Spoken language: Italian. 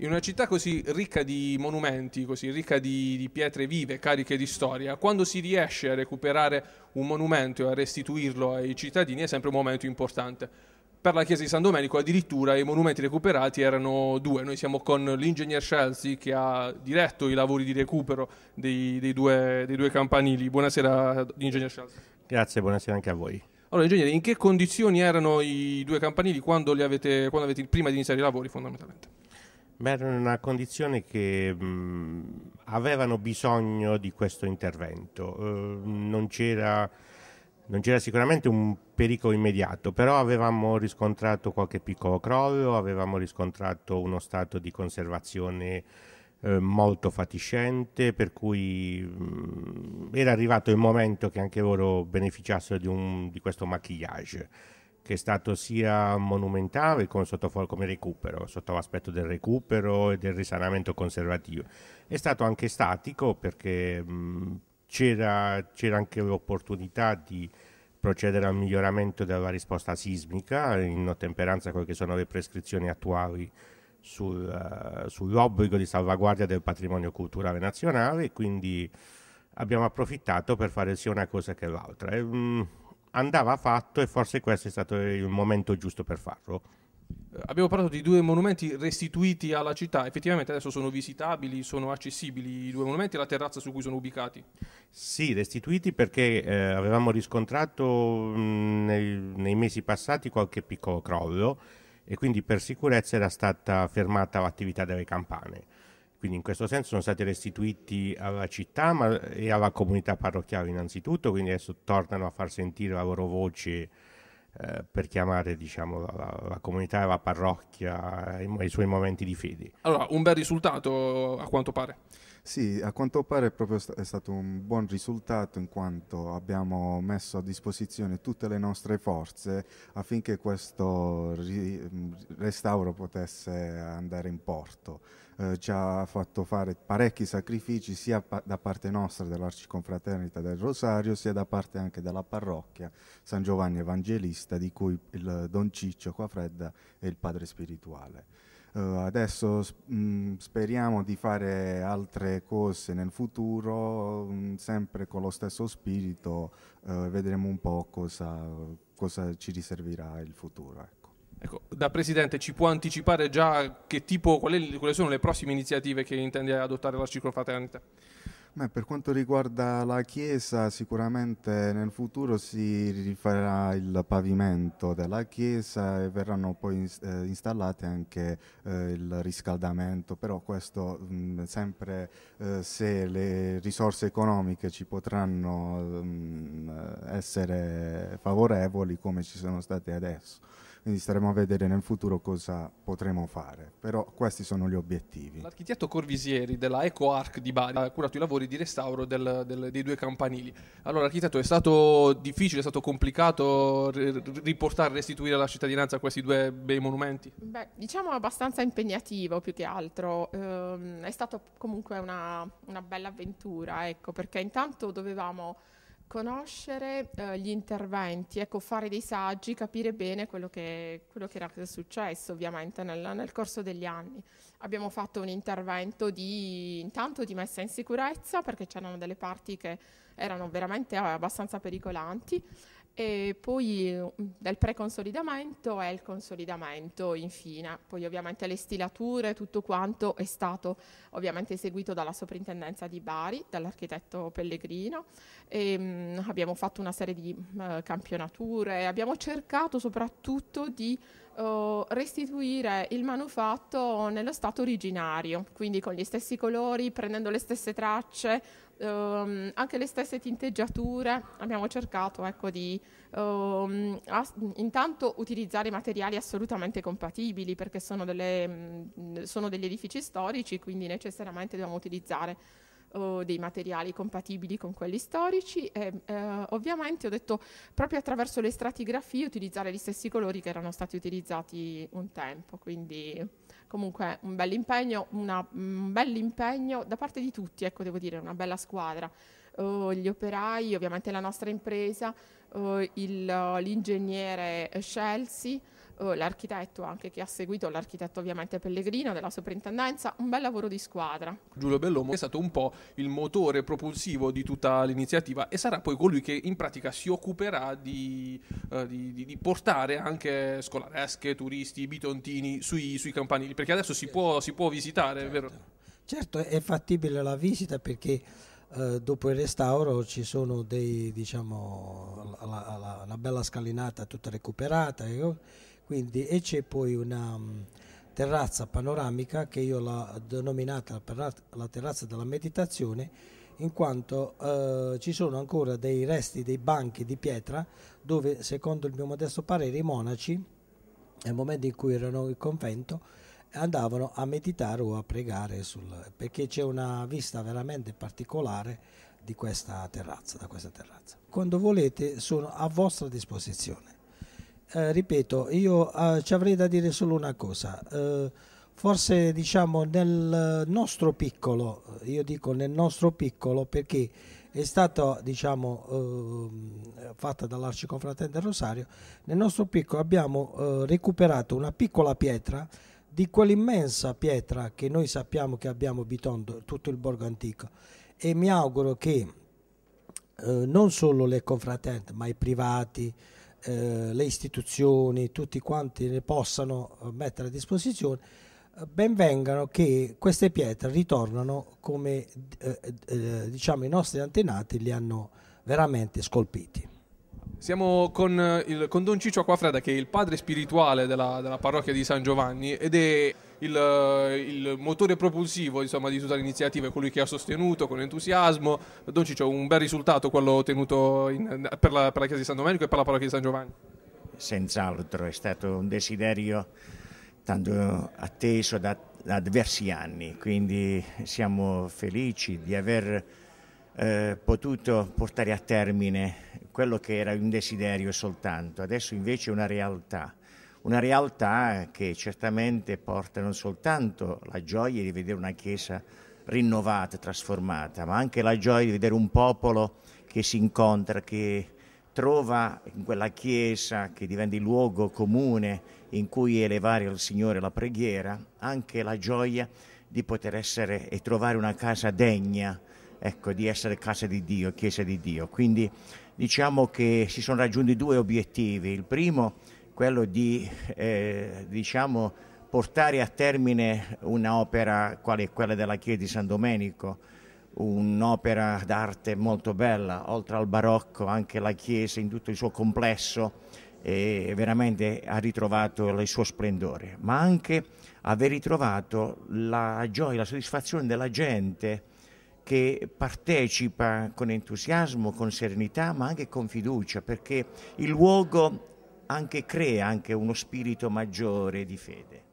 in una città così ricca di monumenti, così ricca di, di, pietre vive, cariche di storia, quando si riesce a recuperare un monumento e a restituirlo ai cittadini è sempre un momento importante. Per la chiesa di San Domenico addirittura i monumenti recuperati erano due, noi siamo con l'ingegner Chelsea che ha diretto i lavori di recupero dei, dei, due, dei due campanili. Buonasera ingegner Chelsea. Grazie, buonasera anche a voi. Allora, ingegnere, in che condizioni erano i due campanili quando, avete, quando avete, prima di iniziare i lavori fondamentalmente? Beh, erano in una condizione che mh, avevano bisogno di questo intervento. Eh, non, c'era, non, c'era, sicuramente un pericolo immediato, però avevamo riscontrato qualche piccolo crollo, avevamo riscontrato uno stato di conservazione eh, molto fatiscente, per cui mh, era arrivato il momento che anche loro beneficiassero di, un, di questo maquillage che è stato sia monumentale con sottoforma come recupero, sotto l'aspetto del recupero e del risanamento conservativo. È stato anche statico perché mh, c'era, c'era anche l'opportunità di procedere al miglioramento della risposta sismica in ottemperanza a quelle che sono le prescrizioni attuali sul, uh, sull'obbligo di salvaguardia del patrimonio culturale nazionale, quindi abbiamo approfittato per fare sia una cosa che l'altra. E, mh, andava fatto e forse questo è stato il momento giusto per farlo. Eh, abbiamo parlato di due monumenti restituiti alla città, effettivamente adesso sono visitabili, sono accessibili i due monumenti e la terrazza su cui sono ubicati? Sì, restituiti perché eh, avevamo riscontrato mh, mm, nei, nei mesi passati qualche piccolo crollo e quindi per sicurezza era stata fermata l'attività delle campane quindi in questo senso sono stati restituiti alla città ma, e alla comunità parrocchiale innanzitutto, quindi adesso tornano a far sentire la loro voce eh, per chiamare diciamo, la, la, comunità e la parrocchia ai, eh, ai suoi momenti di fede. Allora, un bel risultato a quanto pare. Sì, a quanto pare è stato un buon risultato in quanto abbiamo messo a disposizione tutte le nostre forze affinché questo restauro potesse andare in porto. Eh, ci ha fatto fare parecchi sacrifici sia pa da parte nostra dell'Arciconfraternita del Rosario sia da parte anche della parrocchia San Giovanni Evangelista di cui il Don Ciccio qua fredda è il padre spirituale. Uh, adesso mh, mm, speriamo di fare altre cose nel futuro, mh, mm, sempre con lo stesso spirito, uh, vedremo un po' cosa, cosa, ci riservirà il futuro. Ecco. Ecco, da Presidente ci può anticipare già che tipo, quali, quali sono le prossime iniziative che intende adottare la ciclofraternita? Beh, per quanto riguarda la chiesa, sicuramente nel futuro si rifarà il pavimento della chiesa e verranno poi eh, installate anche eh, il riscaldamento, però questo mh, mm, sempre eh, se le risorse economiche ci potranno mh, mm, essere favorevoli come ci sono state adesso quindi staremo a vedere nel futuro cosa potremo fare, però questi sono gli obiettivi. L'architetto Corvisieri della EcoArc di Bari ha curato i lavori di restauro del, del, dei due campanili. Allora, architetto, è stato difficile, è stato complicato riportare, restituire alla cittadinanza questi due bei monumenti? Beh, diciamo abbastanza impegnativo più che altro, ehm, è stata comunque una, una bella avventura, ecco, perché intanto dovevamo conoscere eh, gli interventi, ecco, fare dei saggi, capire bene quello che, quello che era successo ovviamente nel, nel, corso degli anni. Abbiamo fatto un intervento di, intanto di messa in sicurezza perché c'erano delle parti che erano veramente eh, abbastanza pericolanti e poi dal preconsolidamento è il consolidamento infine, poi ovviamente le stilature, tutto quanto è stato ovviamente eseguito dalla soprintendenza di Bari, dall'architetto Pellegrino, e, mh, abbiamo fatto una serie di mh, campionature, abbiamo cercato soprattutto di oh, restituire il manufatto nello stato originario, quindi con gli stessi colori, prendendo le stesse tracce, ehm, anche le stesse tinteggiature, abbiamo cercato ecco, di ehm, intanto utilizzare materiali assolutamente compatibili perché sono, delle, mh, sono degli edifici storici, quindi necessariamente dobbiamo utilizzare oh, dei materiali compatibili con quelli storici e eh, ovviamente ho detto proprio attraverso le stratigrafie utilizzare gli stessi colori che erano stati utilizzati un tempo, quindi comunque un bel impegno, una, un bel impegno da parte di tutti, ecco devo dire, una bella squadra. Uh, gli operai, ovviamente la nostra impresa, uh, il, uh, l'ingegnere Scelsi, eh, l'architetto anche che ha seguito, l'architetto ovviamente Pellegrino della soprintendenza, un bel lavoro di squadra. Giulio Bellomo è stato un po' il motore propulsivo di tutta l'iniziativa e sarà poi colui che in pratica si occuperà di, eh, di, di, di portare anche scolaresche, turisti, bitontini sui, sui campanili, perché adesso si, può, si può visitare, certo. vero? Certo, è fattibile la visita perché eh, dopo il restauro ci sono dei, diciamo, la, la, la, bella scalinata tutta recuperata ecco. Quindi, e c'è poi una mm, terrazza panoramica che io l'ho denominata la terrazza della meditazione in quanto eh, ci sono ancora dei resti dei banchi di pietra dove secondo il mio modesto parere i monaci nel momento in cui erano in convento andavano a meditare o a pregare sul, perché c'è una vista veramente particolare di questa terrazza, da questa terrazza. Quando volete sono a vostra disposizione. Eh, ripeto, io eh, ci avrei da dire solo una cosa. Eh, forse diciamo nel nostro piccolo, eh, io dico nel nostro piccolo perché è stata diciamo, ehm, fatta dall'Arciconfratente Rosario, nel nostro piccolo abbiamo eh, recuperato una piccola pietra di quell'immensa pietra che noi sappiamo che abbiamo bitondo tutto il borgo antico e mi auguro che non solo le confraternite ma i privati, eh, le istituzioni, tutti quanti ne possano eh, mettere a disposizione, eh, ben vengano che queste pietre ritornano come eh, diciamo i nostri antenati li hanno veramente scolpiti. Siamo con, eh, il, con Don Ciccio Acquafredda che è il padre spirituale della, della parrocchia di San Giovanni ed è il, eh, il motore propulsivo insomma, di tutta l'iniziativa, è colui che ha sostenuto con entusiasmo. Don Ciccio, un bel risultato quello ottenuto in, per, la, per la chiesa di San Domenico e per la parrocchia di San Giovanni. Senz'altro, è stato un desiderio tanto atteso da, da diversi anni, quindi siamo felici di aver eh, potuto portare a termine quello che era un desiderio soltanto, adesso invece è una realtà, una realtà che certamente porta non soltanto la gioia di vedere una Chiesa rinnovata, trasformata, ma anche la gioia di vedere un popolo che si incontra, che trova in quella Chiesa che diventa il luogo comune in cui elevare al Signore la preghiera, anche la gioia di poter essere e trovare una casa degna ecco, di essere casa di Dio, chiesa di Dio. Quindi diciamo che si sono raggiunti due obiettivi. Il primo, quello di eh, diciamo, portare a termine un'opera quale è quella della Chiesa di San Domenico, un'opera d'arte molto bella, oltre al barocco anche la Chiesa in tutto il suo complesso eh, veramente ha ritrovato il suo splendore, ma anche aver ritrovato la gioia, la soddisfazione della gente che partecipa con entusiasmo, con serenità, ma anche con fiducia, perché il luogo anche crea anche uno spirito maggiore di fede.